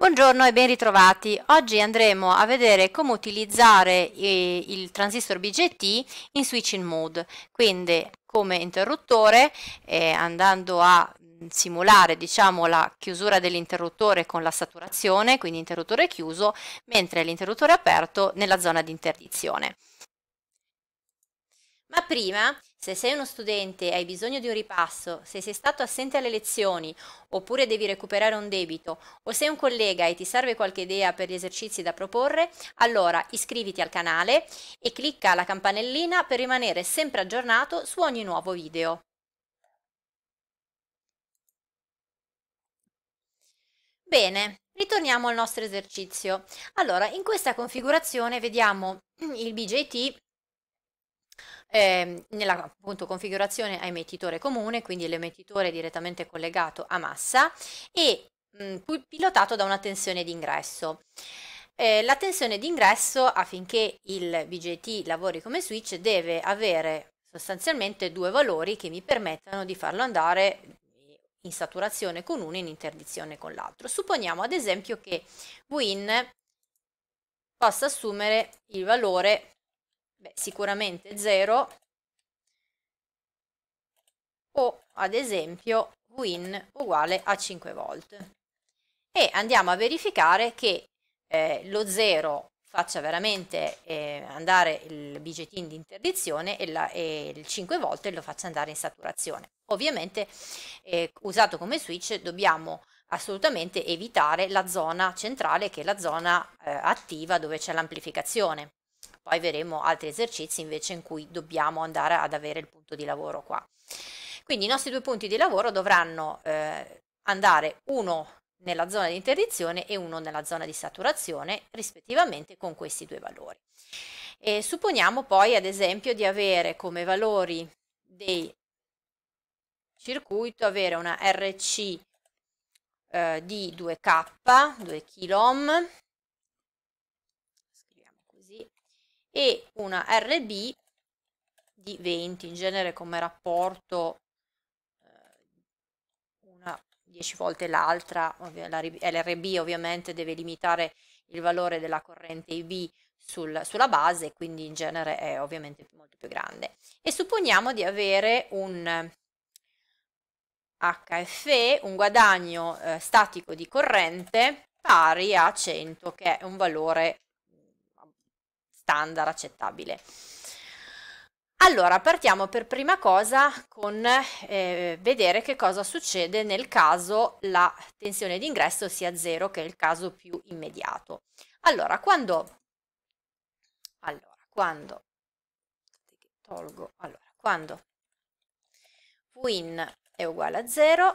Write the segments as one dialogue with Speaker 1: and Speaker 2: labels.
Speaker 1: Buongiorno e ben ritrovati. Oggi andremo a vedere come utilizzare eh, il transistor BGT in switching mode, quindi come interruttore eh, andando a mm, simulare diciamo la chiusura dell'interruttore con la saturazione, quindi interruttore chiuso, mentre l'interruttore aperto nella zona di interdizione. Ma prima, se sei uno studente e hai bisogno di un ripasso, se sei stato assente alle lezioni, oppure devi recuperare un debito, o sei un collega e ti serve qualche idea per gli esercizi da proporre, allora iscriviti al canale e clicca la campanellina per rimanere sempre aggiornato su ogni nuovo video. Bene, ritorniamo al nostro esercizio. Allora, in questa configurazione vediamo il BJT eh, nella appunto, configurazione a emettitore comune, quindi l'emettitore direttamente collegato a massa e mh, mm, pilotato da una tensione d'ingresso. Eh, la tensione d'ingresso affinché il BJT lavori come switch deve avere sostanzialmente due valori che mi permettano di farlo andare in saturazione con uno e in interdizione con l'altro. Supponiamo ad esempio che Win possa assumere il valore Beh, sicuramente 0 o ad esempio win uguale a 5 volt. E andiamo a verificare che eh, lo 0 faccia veramente eh, andare il BJT in interdizione e, la, e il 5 volt lo faccia andare in saturazione. Ovviamente eh, usato come switch dobbiamo assolutamente evitare la zona centrale che è la zona eh, attiva dove c'è l'amplificazione poi vedremo altri esercizi invece in cui dobbiamo andare ad avere il punto di lavoro qua. Quindi i nostri due punti di lavoro dovranno eh, andare uno nella zona di interdizione e uno nella zona di saturazione, rispettivamente con questi due valori. E supponiamo poi, ad esempio, di avere come valori del circuito avere una RC eh, di 2K, 2 kilo e una RB di 20, in genere come rapporto eh, una 10 volte l'altra, l'RB ovviamente deve limitare il valore della corrente IB sul, sulla base, quindi in genere è ovviamente molto più grande. E supponiamo di avere un HFE, un guadagno eh, statico di corrente pari a 100, che è un valore standard accettabile. Allora, partiamo per prima cosa con eh, vedere che cosa succede nel caso la tensione d'ingresso sia zero, che è il caso più immediato. Allora, quando, allora, quando, tolgo, allora, quando Win è uguale a zero,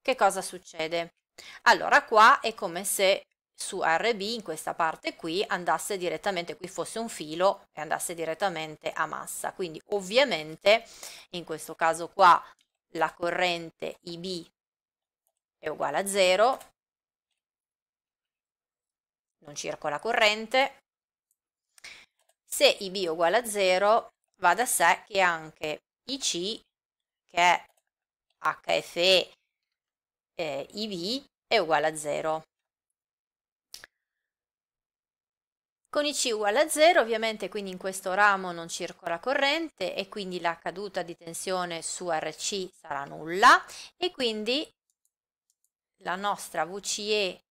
Speaker 1: che cosa succede? Allora, qua è come se su RB in questa parte qui andasse direttamente, qui fosse un filo e andasse direttamente a massa. Quindi ovviamente in questo caso qua la corrente IB è uguale a 0, non circola corrente. Se IB è uguale a 0 va da sé che anche IC che è HFE eh, IB è uguale a 0 Con IC uguale a 0 ovviamente quindi in questo ramo non circola corrente e quindi la caduta di tensione su RC sarà nulla e quindi la nostra VCE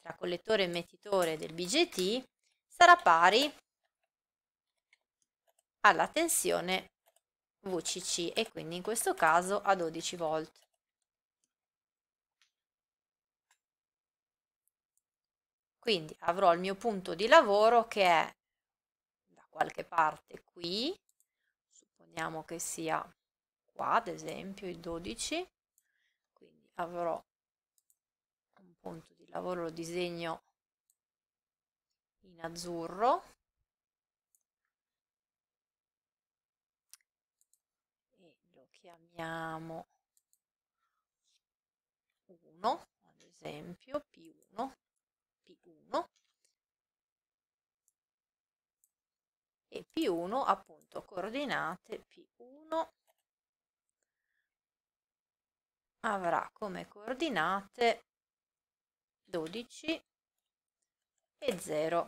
Speaker 1: tra collettore e emettitore del BGT sarà pari alla tensione VCC e quindi in questo caso a 12 volt. Quindi avrò il mio punto di lavoro che è da qualche parte qui, supponiamo che sia qua ad esempio il 12, quindi avrò un punto di lavoro, lo disegno in azzurro, e lo chiamiamo 1, ad esempio, P1, e P1 appunto coordinate P1 avrà come coordinate 12 e 0.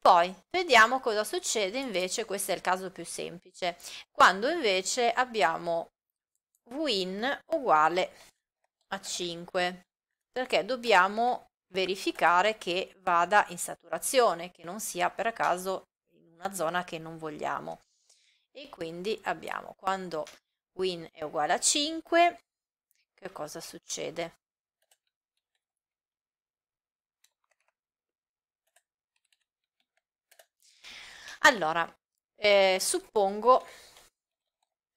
Speaker 1: Poi vediamo cosa succede invece, questo è il caso più semplice, quando invece abbiamo win uguale a 5, perché dobbiamo verificare che vada in saturazione, che non sia per caso in una zona che non vogliamo. E quindi abbiamo quando win è uguale a 5, che cosa succede? Allora, eh, suppongo,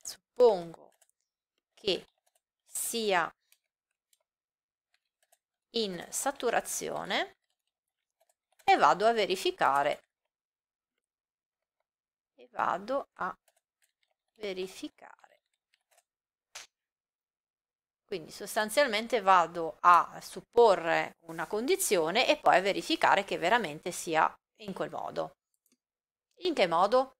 Speaker 1: suppongo che sia in saturazione e vado a verificare e vado a verificare quindi sostanzialmente vado a supporre una condizione e poi a verificare che veramente sia in quel modo in che modo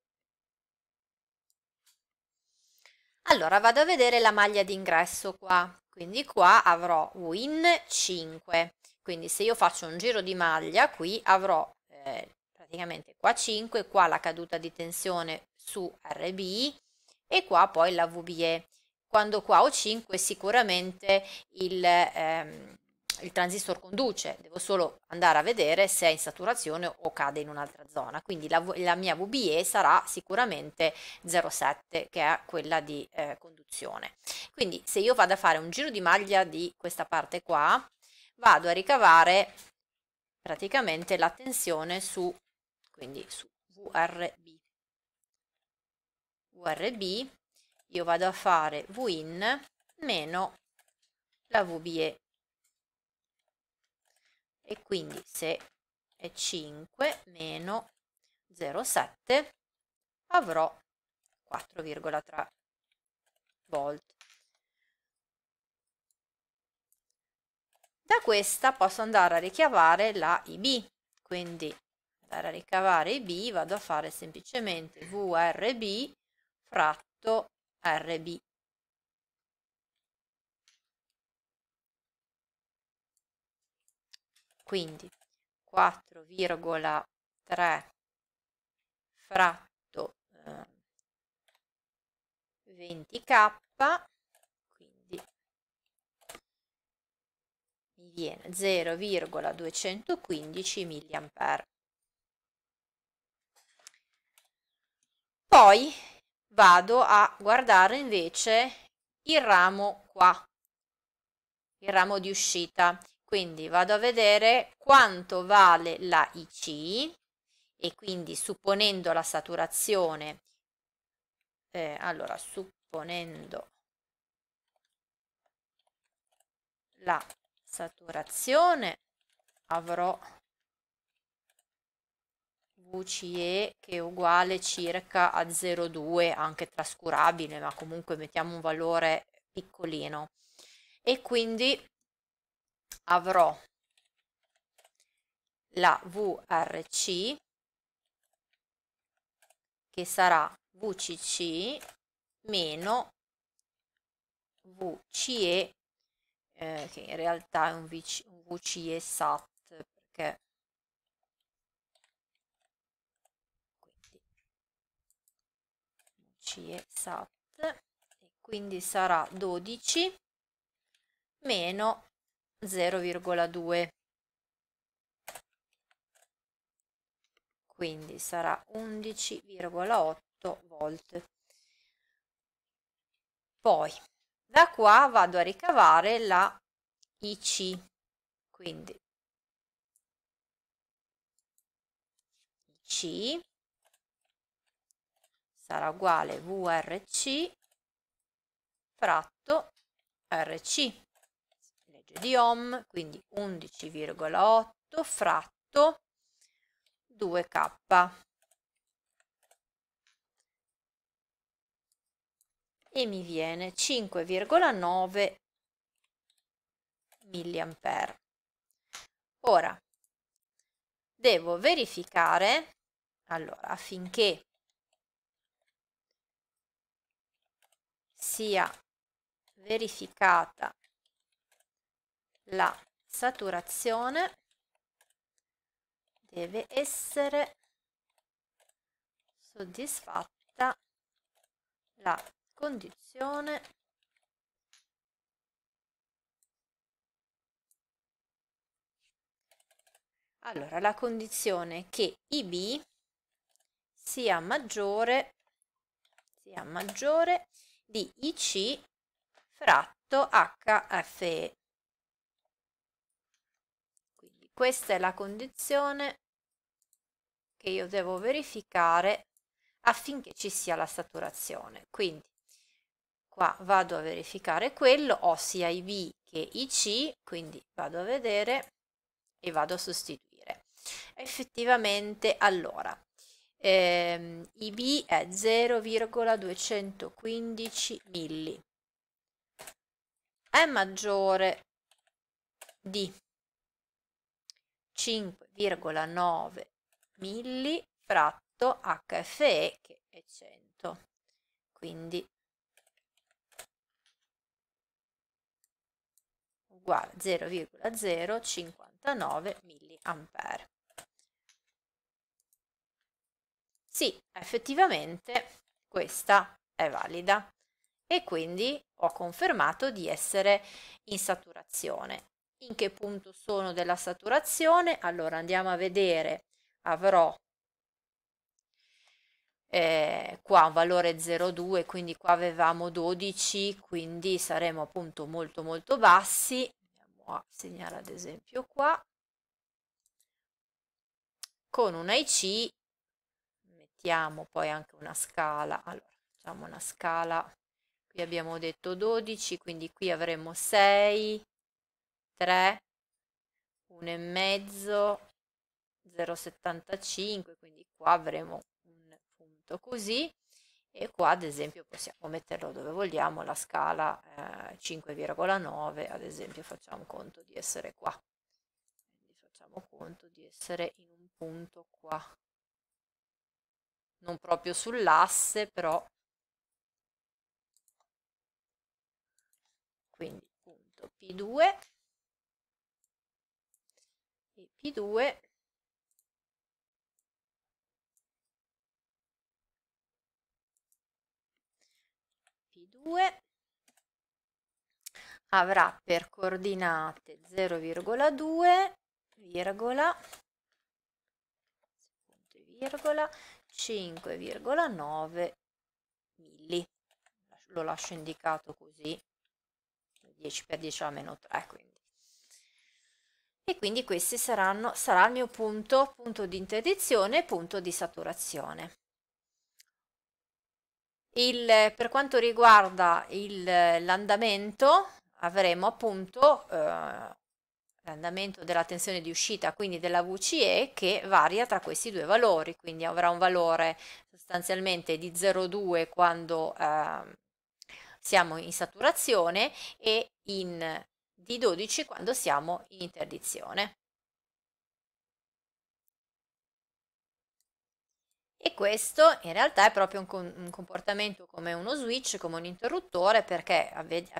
Speaker 1: allora vado a vedere la maglia d'ingresso qua quindi qua avrò win 5. Quindi se io faccio un giro di maglia qui avrò eh, praticamente qua 5, qua la caduta di tensione su RB e qua poi la VBE. Quando qua ho 5 sicuramente il, ehm, il transistor conduce, devo solo andare a vedere se è in saturazione o cade in un'altra zona. Quindi la, la mia VBE sarà sicuramente 0,7 che è quella di eh, conduzione. Quindi se io vado a fare un giro di maglia di questa parte qua, vado a ricavare praticamente la tensione su, quindi su VRB. VRB, io vado a fare Vin meno la VBE e quindi se è 5 meno 0,7 avrò 4,3 volt. Da questa posso andare a ricavare la IB, quindi andare a ricavare IB vado a fare semplicemente VRB fratto RB Quindi 4,3 fratto eh, 20k, quindi mi viene 0,215 mA. Poi vado a guardare invece il ramo qua, il ramo di uscita. Quindi vado a vedere quanto vale la IC e quindi supponendo la saturazione, eh, allora supponendo la saturazione avrò VCE che è uguale circa a 0,2, anche trascurabile, ma comunque mettiamo un valore piccolino. E quindi avrò la VRC che sarà VCC meno VCE eh, che in realtà è un, VC, un VCE SAT perché quindi VCE SAT e quindi sarà 12 meno 0,2 quindi sarà 11,8 volt poi da qua vado a ricavare la IC quindi IC sarà uguale VRC fratto RC legge di Ohm, quindi 11,8 fratto 2K. E mi viene 5,9 mA. Ora, devo verificare, allora, affinché sia verificata la saturazione deve essere soddisfatta la condizione allora la condizione che IB sia maggiore sia maggiore di IC fratto HFE questa è la condizione che io devo verificare affinché ci sia la saturazione. Quindi qua vado a verificare quello, ho sia i B che i C, quindi vado a vedere e vado a sostituire. Effettivamente allora ehm, IB è 0,215 milli, è maggiore di 5,9 milli fratto HFE che è 100. Quindi uguale 0,059 mA. Sì, effettivamente questa è valida e quindi ho confermato di essere in saturazione in che punto sono della saturazione. Allora andiamo a vedere, avrò eh, qua un valore 0,2, quindi qua avevamo 12, quindi saremo appunto molto molto bassi. Andiamo a segnare ad esempio qua, con una IC, mettiamo poi anche una scala, allora facciamo una scala, qui abbiamo detto 12, quindi qui avremo 6, 3, 1 e mezzo, 0,75, quindi qua avremo un punto così e qua ad esempio possiamo metterlo dove vogliamo, la scala eh, 5,9 ad esempio facciamo conto di essere qua, quindi facciamo conto di essere in un punto qua, non proprio sull'asse però, quindi punto P2 P2 P2 avrà per coordinate 0,2 virgola, virgola 5,9 milli lo lascio indicato così 10 per 10 alla meno 3 quindi e quindi questi saranno, sarà il mio punto, punto di interdizione e punto di saturazione. Il, per quanto riguarda l'andamento avremo appunto eh, l'andamento della tensione di uscita, quindi della VCE, che varia tra questi due valori, quindi avrà un valore sostanzialmente di 0,2 quando eh, siamo in saturazione e in di 12 quando siamo in interdizione. E questo in realtà è proprio un, comportamento come uno switch, come un interruttore, perché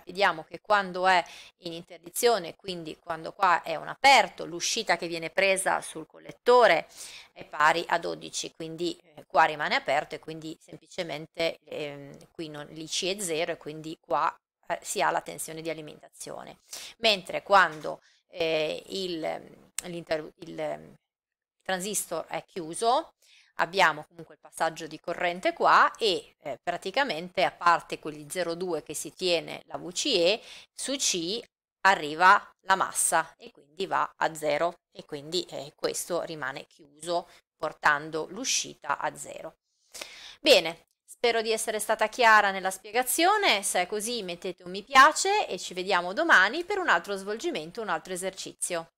Speaker 1: vediamo che quando è in interdizione, quindi quando qua è un aperto, l'uscita che viene presa sul collettore è pari a 12, quindi eh, qua rimane aperto e quindi semplicemente ehm, qui l'IC è 0 e quindi qua eh, si ha la tensione di alimentazione. Mentre quando eh, il, ehm, il ehm, transistor è chiuso, abbiamo comunque il passaggio di corrente qua e eh, praticamente a parte quegli 0,2 che si tiene la VCE, su C arriva la massa e quindi va a 0 e quindi eh, questo rimane chiuso portando l'uscita a 0. Bene, Spero di essere stata chiara nella spiegazione, se è così mettete un mi piace e ci vediamo domani per un altro svolgimento, un altro esercizio.